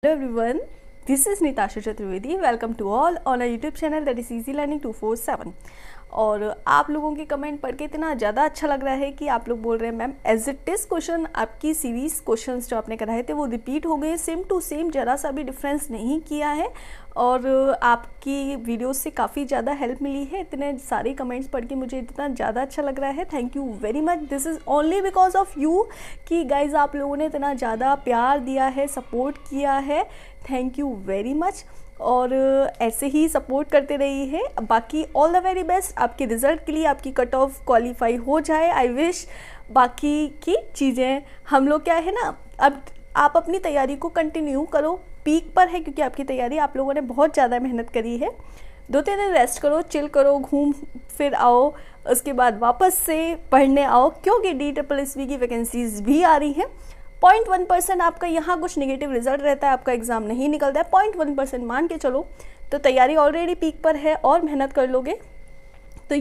Hello everyone, this is Neetasha Chaturvedi welcome to all on our YouTube channel that is easy learning two four seven और आप लोगों के comment पढ़ के इतना ज़्यादा अच्छा लग रहा है कि आप लोग बोल रहे हैं ma'am as it is question आपकी सीरीज़ क्वेश्चंस जो आपने कराए थे वो रिपीट हो गए सेम टू सेम ज़रा सा भी डिफरेंस नहीं किया है और आपकी वीडियो से काफ़ी ज़्यादा हेल्प मिली है इतने सारे कमेंट्स पढ़ के मुझे इतना ज़्यादा अच्छा लग रहा है thank you very much this is only because of you कि गाइज आप लोगों ने इतना ज़्यादा प्यार दिया है सपोर्ट किया है थैंक यू वेरी मच और ऐसे ही सपोर्ट करते रहिए है बाकी ऑल द वेरी बेस्ट आपके रिज़ल्ट के लिए आपकी कट ऑफ क्वालिफाई हो जाए आई विश बाकी की चीज़ें हम लोग क्या है ना अब आप अपनी तैयारी को कंटिन्यू करो पीक पर है क्योंकि आपकी तैयारी आप लोगों ने बहुत ज़्यादा मेहनत करी है दो तीन दिन रेस्ट करो चिल करो घूम फिर आओ उसके बाद वापस से पढ़ने आओ क्योंकि डी ट्रिपल एस की वैकेंसीज़ भी आ रही हैं पॉइंट वन परसेंट आपका यहाँ कुछ निगेटिव रिजल्ट रहता है आपका एग्ज़ाम नहीं निकलता है पॉइंट वन परसेंट मान के चलो तो तैयारी ऑलरेडी पीक पर है और मेहनत कर लोगे तो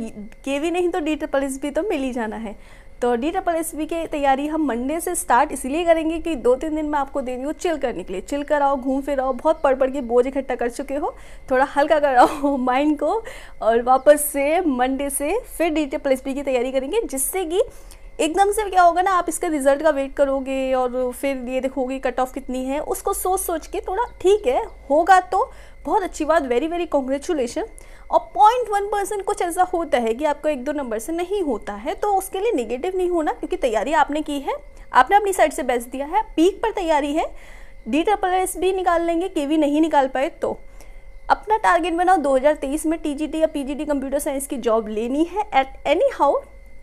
के वी नहीं तो डी ट्रिपल एस भी तो मिल ही जाना है तो डी ट्रिपल एस बी की तैयारी हम मंडे से स्टार्ट इसलिए करेंगे कि दो तीन दिन में आपको दे रही हूँ चिल करने के लिए चिल कराओ घूम फिर आओ बहुत पढ़ पढ़ के बोझ इकट्ठा कर चुके हो थोड़ा हल्का कराओ माइंड को और वापस से मंडे से फिर डी ट्रिपल एस बी की तैयारी करेंगे जिससे कि एकदम से क्या होगा ना आप इसका रिजल्ट का वेट करोगे और फिर ये देखोगे कट ऑफ कितनी है उसको सोच सोच के थोड़ा ठीक है होगा तो बहुत अच्छी बात वेरी वेरी कॉन्ग्रेचुलेशन और पॉइंट वन परसेंट कुछ ऐसा होता है कि आपको एक दो नंबर से नहीं होता है तो उसके लिए निगेटिव नहीं होना क्योंकि तैयारी आपने की है आपने अपनी साइड से बेस्ट दिया है पीक पर तैयारी है डी ट्रपल एस भी निकाल लेंगे के वी नहीं निकाल पाए तो अपना टारगेट बनाओ 2023 में टीजीटी या पीजीटी कंप्यूटर साइंस की जॉब लेनी है एट एनी हाउ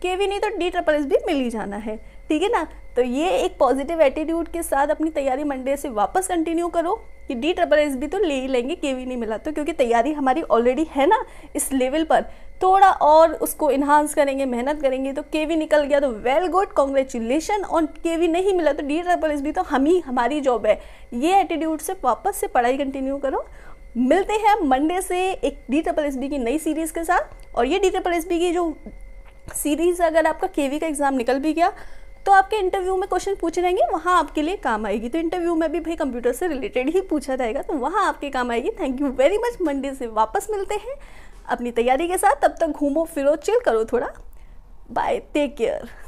के भी नहीं तो डी ट्रपल एस भी मिल ही जाना है ठीक है ना तो ये एक पॉजिटिव एटीट्यूड के साथ अपनी तैयारी मंडे से वापस कंटिन्यू करो कि डी ट्रपल एस भी तो ले ही लेंगे के भी नहीं मिला तो क्योंकि तैयारी हमारी ऑलरेडी है ना इस लेवल पर थोड़ा और उसको इन्हांस करेंगे मेहनत करेंगे तो के वी निकल गया तो वेल गुड कॉन्ग्रेचुलेशन और के वी नहीं मिला तो डी ट्रपल एस भी तो हम ही हमारी जॉब है ये एटीट्यूड से वापस से पढ़ाई कंटिन्यू करो मिलते हैं मंडे से एक डी ट्रपल एस बी की नई सीरीज़ के साथ और ये डी ट्रपल एस बी की जो सीरीज़ अगर आपका केवी का एग्ज़ाम निकल भी गया तो आपके इंटरव्यू में क्वेश्चन पूछे रहेंगे वहाँ आपके लिए काम आएगी तो इंटरव्यू में भी भाई कंप्यूटर से रिलेटेड ही पूछा जाएगा तो वहाँ आपके काम आएगी thank you very much Monday से वापस मिलते हैं अपनी तैयारी के साथ तब तक घूमो फिरो चिल करो थोड़ा बाय टेक केयर